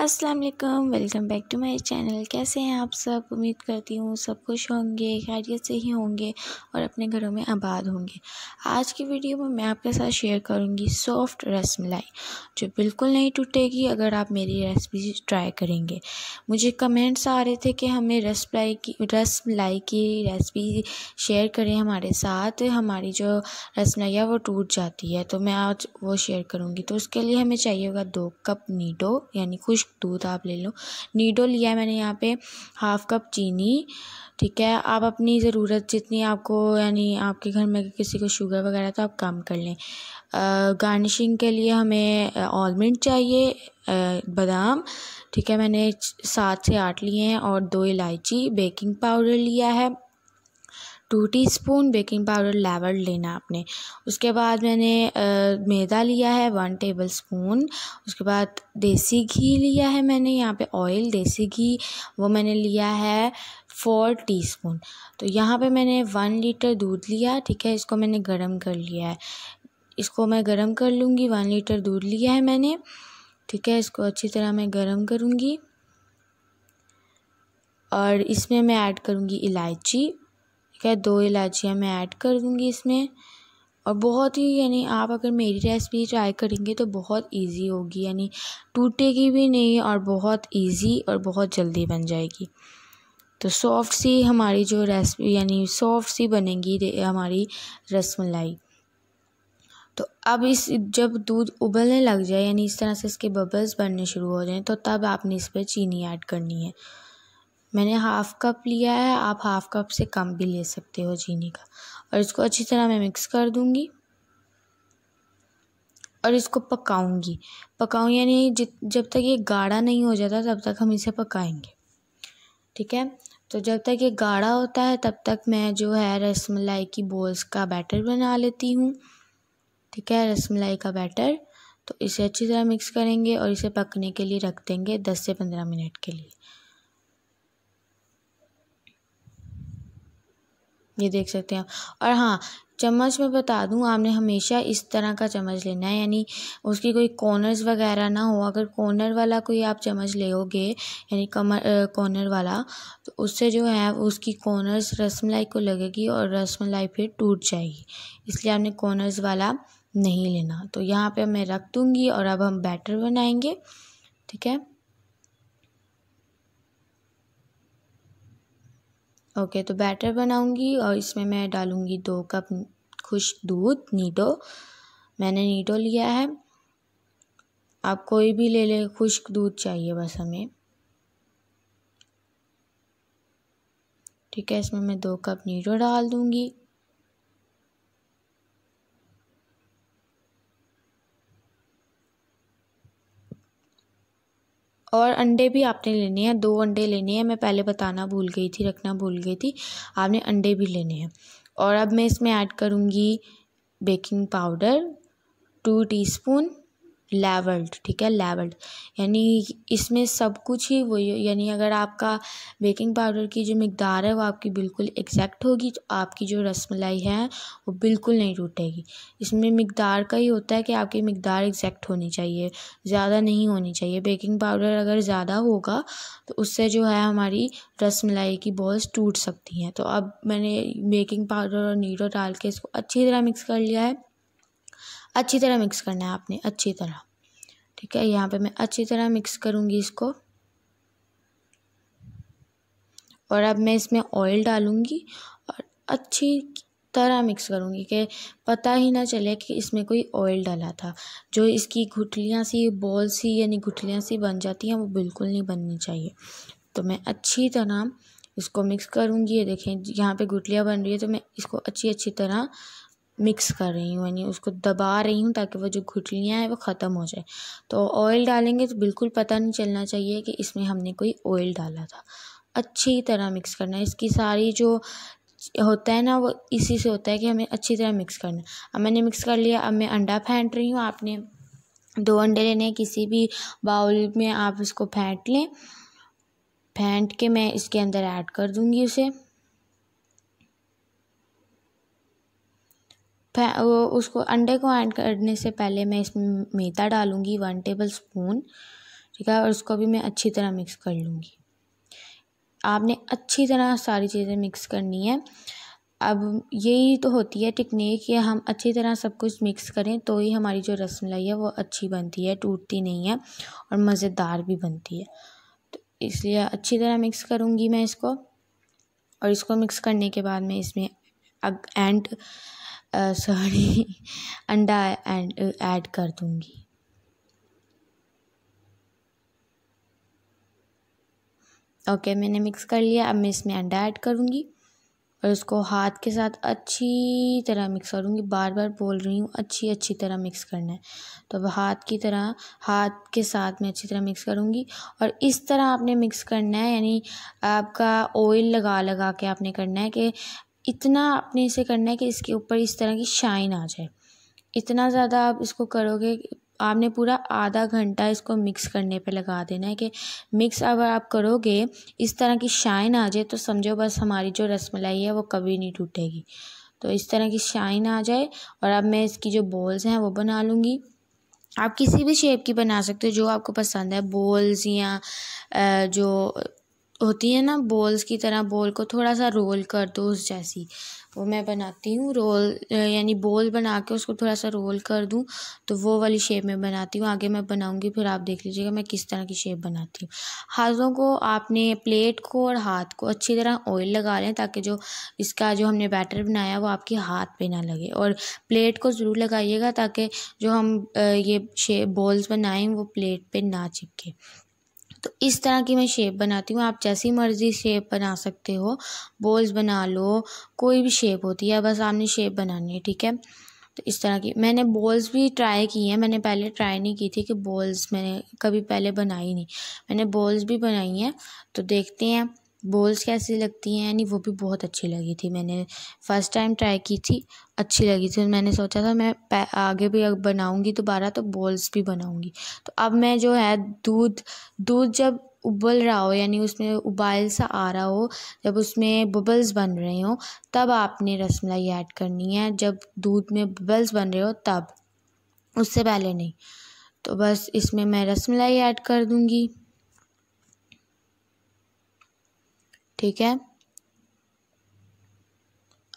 अस्सलाम वालेकुम welcome back to my channel कैसे हैं आप सब उम्मीद करती हूँ सब खुश होंगे खैरियत से ही होंगे और अपने घरों में आबाद होंगे आज की वीडियो में मैं आपके साथ शेयर करूँगी सॉफ्ट रस मलाई जो बिल्कुल नहीं टूटेगी अगर आप मेरी रेसिपी ट्राई करेंगे मुझे कमेंट्स आ रहे थे कि हमें रस मलाई की रस मलाई की रेसिपी शेयर करें हमारे साथ हमारी जो रस मलाई है वो टूट जाती है तो मैं आज वो शेयर करूँगी तो उसके लिए हमें चाहिए होगा दो कप नीडो यानी खुश दूध आप ले लो नीडो लिया है मैंने यहाँ पे हाफ़ कप चीनी ठीक है आप अपनी ज़रूरत जितनी आपको यानी आपके घर में किसी को शुगर वगैरह तो आप कम कर लें गार्निशिंग के लिए हमें ऑलमंड चाहिए बादाम ठीक है मैंने सात से आठ लिए हैं और दो इलायची बेकिंग पाउडर लिया है two teaspoon baking powder level लेना आपने उसके बाद मैंने आ, मैदा लिया है वन टेबल स्पून उसके बाद देसी घी लिया है मैंने यहाँ पे ऑयल देसी घी वो मैंने लिया है फोर टीस्पून तो यहाँ पे मैंने वन लीटर दूध लिया ठीक है इसको मैंने गर्म कर लिया है इसको मैं गर्म कर लूँगी वन लीटर दूध लिया है मैंने ठीक है इसको अच्छी तरह मैं गर्म करूँगी और इसमें मैं ऐड करूँगी इलायची ठीक है दो इलायचियाँ मैं ऐड कर दूँगी इसमें और बहुत ही यानी आप अगर मेरी रेसिपी ट्राई करेंगे तो बहुत इजी होगी यानी टूटेगी भी नहीं और बहुत इजी और बहुत जल्दी बन जाएगी तो सॉफ्ट सी हमारी जो रेसिपी यानी सॉफ्ट सी बनेगी हमारी रसमलाई तो अब इस जब दूध उबलने लग जाए यानी इस तरह से इसके बबल्स बनने शुरू हो जाएं तो तब आपने इस पर चीनी ऐड करनी है मैंने हाफ़ कप लिया है आप हाफ़ कप से कम भी ले सकते हो चीनी का और इसको अच्छी तरह मैं मिक्स कर दूँगी और इसको पकाऊंगी पकाऊँ यानी जब तक ये गाढ़ा नहीं हो जाता तब तक हम इसे पकाएंगे ठीक है तो जब तक ये गाढ़ा होता है तब तक मैं जो है रसमलाई की बोल्स का बैटर बना लेती हूँ ठीक है रसमलाई का बैटर तो इसे अच्छी तरह मिक्स करेंगे और इसे पकने के लिए रख देंगे दस से पंद्रह मिनट के लिए ये देख सकते हैं और हाँ चम्मच में बता दूँ आपने हमेशा इस तरह का चम्मच लेना है यानी उसकी कोई कॉर्नर्स वगैरह ना हो अगर कॉर्नर वाला कोई आप चम्मच लेोगे यानी कमर कॉर्नर वाला तो उससे जो है उसकी कॉर्नर्स रसमलाई को लगेगी और रसमलाई फिर टूट जाएगी इसलिए आपने कॉर्नर्स वाला नहीं लेना तो यहाँ पर मैं रख दूँगी और अब हम बैटर बनाएंगे ठीक है ओके तो बैटर बनाऊंगी और इसमें मैं डालूंगी दो कप खुश दूध नीटो मैंने नीटो लिया है आप कोई भी ले ले खुश्क दूध चाहिए बस हमें ठीक है इसमें मैं दो कप नीटो डाल दूंगी और अंडे भी आपने लेने हैं दो अंडे लेने हैं मैं पहले बताना भूल गई थी रखना भूल गई थी आपने अंडे भी लेने हैं और अब मैं इसमें ऐड करूँगी baking powder two teaspoon levelled ठीक है लेवल्ड यानी इसमें सब कुछ ही वही यानी अगर आपका बेकिंग पाउडर की जो मकदार है वो आपकी बिल्कुल एग्जैक्ट होगी तो आपकी जो रसमलाई है वो बिल्कुल नहीं टूटेगी इसमें मकदार का ही होता है कि आपकी मकदार एग्जैक्ट होनी चाहिए ज़्यादा नहीं होनी चाहिए बेकिंग पाउडर अगर ज़्यादा होगा तो उससे जो है हमारी रसमलाई की बॉल्स टूट सकती हैं तो अब मैंने बेकिंग पाउडर और नीडो डाल के इसको अच्छी तरह मिक्स कर लिया है अच्छी तरह मिक्स करना है आपने अच्छी तरह ठीक है यहाँ पे मैं अच्छी तरह मिक्स करूँगी इसको और अब मैं इसमें ऑयल डालूँगी और अच्छी तरह मिक्स करूँगी कि पता ही ना चले कि इसमें कोई ऑयल डाला था जो इसकी गुठलियाँ सी बॉल सी यानी गुठलियाँ सी बन जाती हैं वो बिल्कुल नहीं बननी चाहिए तो मैं अच्छी तरह इसको मिक्स करूँगी ये देखें यहाँ पे गुठलियाँ बन रही है तो मैं इसको अच्छी अच्छी तरह मिक्स कर रही हूँ यानी उसको दबा रही हूँ ताकि वो जो घुटलियाँ हैं वो ख़त्म हो जाए तो ऑयल डालेंगे तो बिल्कुल पता नहीं चलना चाहिए कि इसमें हमने कोई ऑयल डाला था अच्छी तरह मिक्स करना है इसकी सारी जो होता है ना वो इसी से होता है कि हमें अच्छी तरह मिक्स करना है अब मैंने मिक्स कर लिया अब मैं अंडा फेंट रही हूँ आपने दो अंडे लेने किसी भी बाउल में आप इसको फेंट लें फेंट के मैं इसके अंदर ऐड कर दूँगी उसे वो उसको अंडे को ऐड करने से पहले मैं इसमें मेथा डालूँगी वन टेबल स्पून ठीक है और उसको भी मैं अच्छी तरह मिक्स कर लूँगी आपने अच्छी तरह सारी चीज़ें मिक्स करनी है अब यही तो होती है टिकनिक कि हम अच्छी तरह सब कुछ मिक्स करें तो ही हमारी जो रसमलाई है वो अच्छी बनती है टूटती नहीं है और मज़ेदार भी बनती है तो इसलिए अच्छी तरह मिक्स करूँगी मैं इसको और इसको मिक्स करने के बाद मैं इसमें एंड सॉरी अंडा एंड ऐड कर दूँगी ओके okay, मैंने मिक्स कर लिया अब मैं इसमें अंडा ऐड करूँगी और उसको हाथ के साथ अच्छी तरह मिक्स करूँगी बार बार बोल रही हूँ अच्छी अच्छी तरह मिक्स करना है तो अब हाथ की तरह हाथ के साथ मैं अच्छी तरह मिक्स करूँगी और इस तरह आपने मिक्स करना है यानी आपका ऑयल लगा लगा के आपने करना है कि इतना आपने इसे करना है कि इसके ऊपर इस तरह की शाइन आ जाए इतना ज़्यादा आप इसको करोगे आपने पूरा आधा घंटा इसको मिक्स करने पे लगा देना है कि मिक्स अगर आप करोगे इस तरह की शाइन आ जाए तो समझो बस हमारी जो रसमलाई है वो कभी नहीं टूटेगी तो इस तरह की शाइन आ जाए और अब मैं इसकी जो बॉल्स हैं वो बना लूँगी आप किसी भी शेप की बना सकते हो जो आपको पसंद है बॉल्स या जो होती है ना बॉल्स की तरह बॉल को थोड़ा सा रोल कर दो उस जैसी वो मैं बनाती हूँ रोल यानी बॉल बना के उसको थोड़ा सा रोल कर दूँ तो वो वाली शेप में बनाती हूँ आगे मैं बनाऊँगी फिर आप देख लीजिएगा मैं किस तरह की शेप बनाती हूँ हाथों को आपने प्लेट को और हाथ को अच्छी तरह ऑयल लगा लें ताकि जो इसका जो हमने बैटर बनाया वो आपके हाथ पर ना लगे और प्लेट को ज़रूर लगाइएगा ताकि जो हम ये शेप बॉल्स बनाएँ वो प्लेट पर ना चिपके तो इस तरह की मैं शेप बनाती हूँ आप जैसी मर्ज़ी शेप बना सकते हो बॉल्स बना लो कोई भी शेप होती है बस आपने शेप बनानी है ठीक है तो इस तरह की मैंने बॉल्स भी ट्राई की हैं मैंने पहले ट्राई नहीं की थी कि बॉल्स मैंने कभी पहले बनाई नहीं मैंने बॉल्स भी बनाई हैं तो देखते हैं बॉल्स कैसी लगती हैं यानी वो भी बहुत अच्छी लगी थी मैंने फ़र्स्ट टाइम ट्राई की थी अच्छी लगी थी मैंने सोचा था मैं आगे भी अगर बनाऊँगी दोबारा तो बॉल्स भी बनाऊँगी तो अब मैं जो है दूध दूध जब उबल रहा हो यानी उसमें उबाल सा आ रहा हो जब उसमें बबल्स बन रहे हो तब आपने रसमलाई ऐड करनी है जब दूध में बबल्स बन रहे हो तब उससे पहले नहीं तो बस इसमें मैं रसमलाई ऐड कर दूँगी ठीक है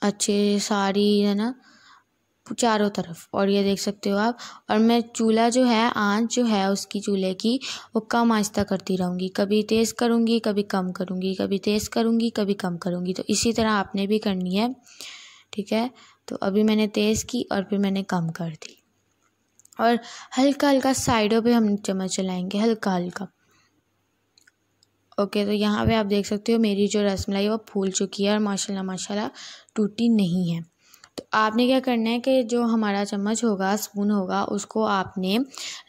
अच्छे सारी है ना चारों तरफ और ये देख सकते हो आप और मैं चूल्हा जो है आंच जो है उसकी चूल्हे की वो कम आस्ता करती रहूँगी कभी तेज़ करूँगी कभी कम करूँगी कभी तेज़ करूँगी कभी कम करूँगी तो इसी तरह आपने भी करनी है ठीक है तो अभी मैंने तेज़ की और फिर मैंने कम कर दी और हल्का हल्का साइडों पे हम चम्मच चलाएंगे हल्का हल्का ओके तो यहाँ पे आप देख सकते हो मेरी जो रसमलाई है वो फूल चुकी है और माशाल्लाह माशाल्लाह टूटी नहीं है तो आपने क्या करना है कि जो हमारा चम्मच होगा स्पून होगा उसको आपने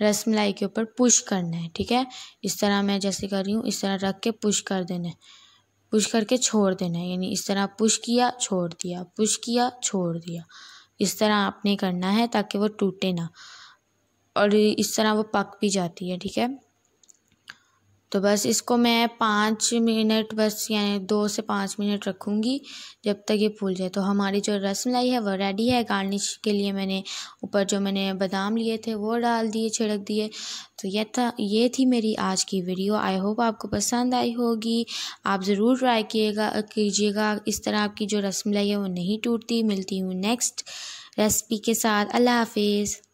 रसमलाई के ऊपर पुश करना है ठीक है इस तरह मैं जैसे कर रही हूँ इस तरह रख के पुश कर देना है पुश करके छोड़ देना है यानी इस तरह पुश किया छोड़ दिया पुश किया छोड़ दिया इस तरह आपने करना है ताकि वो टूटे ना और इस तरह वो पक भी जाती है ठीक है तो बस इसको मैं पाँच मिनट बस यानी दो से पाँच मिनट रखूँगी जब तक ये फूल जाए तो हमारी जो रसमलाई है वो रेडी है गार्निश के लिए मैंने ऊपर जो मैंने बादाम लिए थे वो डाल दिए छिड़क दिए तो यह था ये थी मेरी आज की वीडियो आई होप आपको पसंद आई होगी आप ज़रूर ट्राई किएगा कीजिएगा इस तरह आपकी जो रसमलाई है वो नहीं टूटती मिलती हूँ नेक्स्ट रेसिपी के साथ अल्लाह हाफिज़